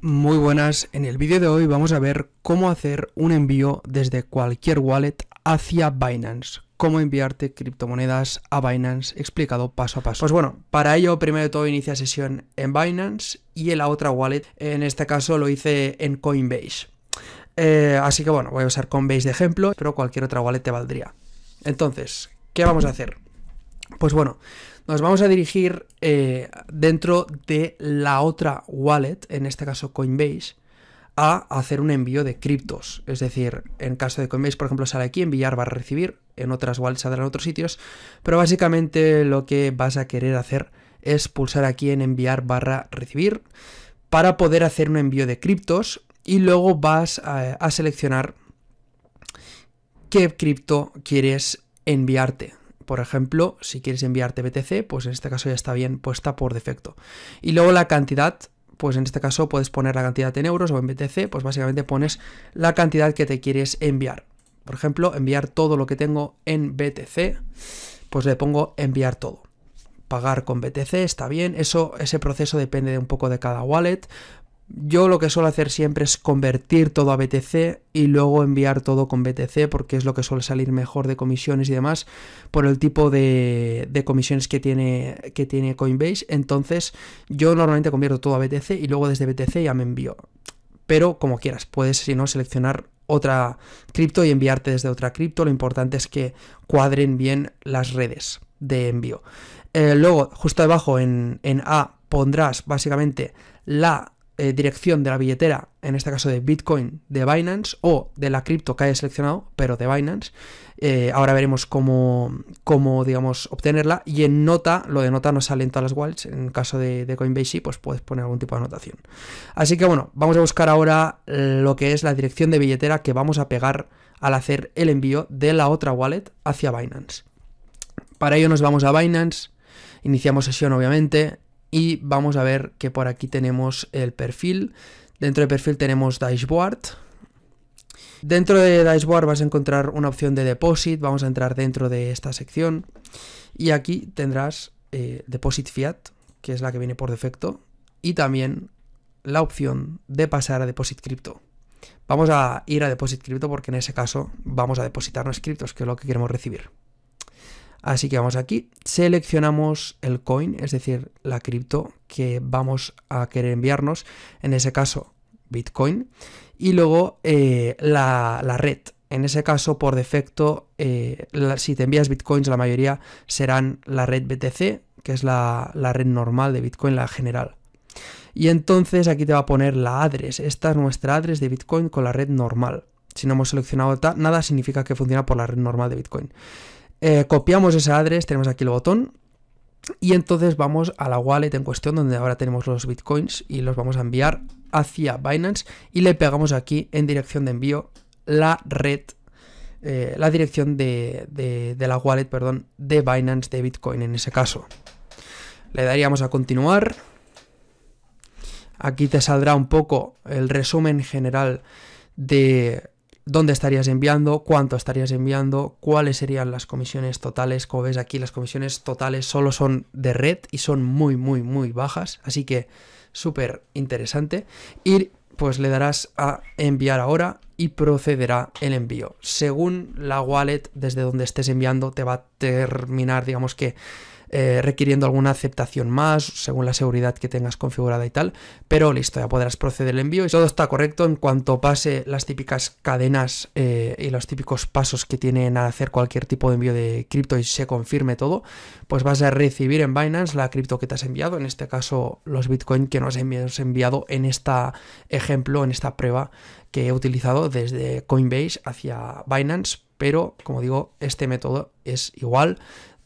Muy buenas, en el vídeo de hoy vamos a ver cómo hacer un envío desde cualquier wallet hacia Binance. Cómo enviarte criptomonedas a Binance explicado paso a paso. Pues bueno, para ello primero de todo inicia sesión en Binance y en la otra wallet, en este caso lo hice en Coinbase. Eh, así que bueno, voy a usar Coinbase de ejemplo, pero cualquier otra wallet te valdría. Entonces, ¿qué vamos a hacer? Pues bueno, nos vamos a dirigir eh, dentro de la otra wallet, en este caso Coinbase, a hacer un envío de criptos. Es decir, en caso de Coinbase, por ejemplo, sale aquí, enviar barra recibir, en otras wallets saldrán otros sitios, pero básicamente lo que vas a querer hacer es pulsar aquí en enviar barra recibir para poder hacer un envío de criptos y luego vas a seleccionar qué cripto quieres enviarte por ejemplo, si quieres enviarte BTC, pues en este caso ya está bien puesta por defecto. Y luego la cantidad, pues en este caso puedes poner la cantidad en euros o en BTC, pues básicamente pones la cantidad que te quieres enviar. Por ejemplo, enviar todo lo que tengo en BTC, pues le pongo enviar todo pagar con BTC, está bien. Eso, ese proceso depende de un poco de cada wallet. Yo lo que suelo hacer siempre es convertir todo a BTC y luego enviar todo con BTC porque es lo que suele salir mejor de comisiones y demás por el tipo de, comisiones que tiene, que tiene Coinbase. Entonces yo normalmente convierto todo a BTC y luego desde BTC ya me envío. Pero como quieras, puedes si no seleccionar otra cripto y enviarte desde otra cripto. Lo importante es que cuadren bien las redes de envío. Eh, luego, justo debajo en, en A pondrás básicamente la eh, dirección de la billetera, en este caso de Bitcoin de Binance o de la cripto que haya seleccionado, pero de Binance. Eh, ahora veremos cómo, cómo, digamos, obtenerla. Y en nota, lo de nota nos salen todas las wallets. En caso de, Coinbase, pues puedes poner algún tipo de anotación. Así que bueno, vamos a buscar ahora lo que es la dirección de billetera que vamos a pegar al hacer el envío de la otra wallet hacia Binance. Para ello nos vamos a Binance, iniciamos sesión obviamente, y vamos a ver que por aquí tenemos el perfil. Dentro del perfil tenemos dashboard. Dentro de dashboard vas a encontrar una opción de deposit. Vamos a entrar dentro de esta sección y aquí tendrás eh, deposit fiat, que es la que viene por defecto, y también la opción de pasar a deposit Crypto. Vamos a ir a deposit Crypto porque en ese caso vamos a depositarnos criptos, que es lo que queremos recibir. Así que vamos aquí, seleccionamos el coin, es decir, la cripto que vamos a querer enviarnos, en ese caso Bitcoin, y luego eh, la, red. En ese caso, por defecto, eh, si te envías Bitcoins, la mayoría serán la red BTC, que es la, la red normal de Bitcoin, la general. Y entonces aquí te va a poner la address. Esta es nuestra address de Bitcoin con la red normal. Si no hemos seleccionado nada, significa que funciona por la red normal de Bitcoin. Eh, copiamos ese address, tenemos aquí el botón. Y entonces vamos a la wallet en cuestión donde ahora tenemos los bitcoins y los vamos a enviar hacia Binance y le pegamos aquí en dirección de envío la red, eh, la dirección de, de la wallet, perdón, de Binance de Bitcoin en ese caso. Le daríamos a continuar. Aquí te saldrá un poco el resumen general de dónde estarías enviando, cuánto estarías enviando, cuáles serían las comisiones totales. Como ves aquí, las comisiones totales solo son de red y son muy, muy, muy bajas. Así que súper interesante. Y pues le darás a enviar ahora y procederá el envío. Según la wallet, desde donde estés enviando, te va a terminar, digamos que eh, requiriendo alguna aceptación más según la seguridad que tengas configurada y tal, pero listo, ya podrás proceder el envío y todo está correcto en cuanto pase las típicas cadenas eh, y los típicos pasos que tienen a hacer cualquier tipo de envío de cripto y se confirme todo, pues vas a recibir en Binance la cripto que te has enviado, en este caso los Bitcoin que nos has enviado en este ejemplo, en esta prueba que he utilizado desde Coinbase hacia Binance, pero como digo, este método es igual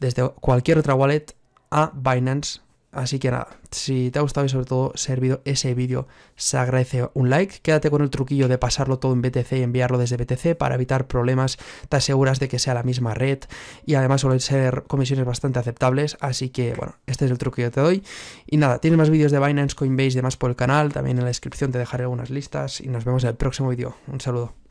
desde cualquier otra wallet a Binance. Así que nada, si te ha gustado y sobre todo servido ese vídeo, se agradece un like. Quédate con el truquillo de pasarlo todo en BTC y enviarlo desde BTC para evitar problemas. Te aseguras de que sea la misma red y además suelen ser comisiones bastante aceptables. Así que bueno, este es el truquillo que te doy. Y nada, tienes más vídeos de Binance, Coinbase y demás por el canal. También en la descripción te dejaré algunas listas y nos vemos en el próximo vídeo. Un saludo.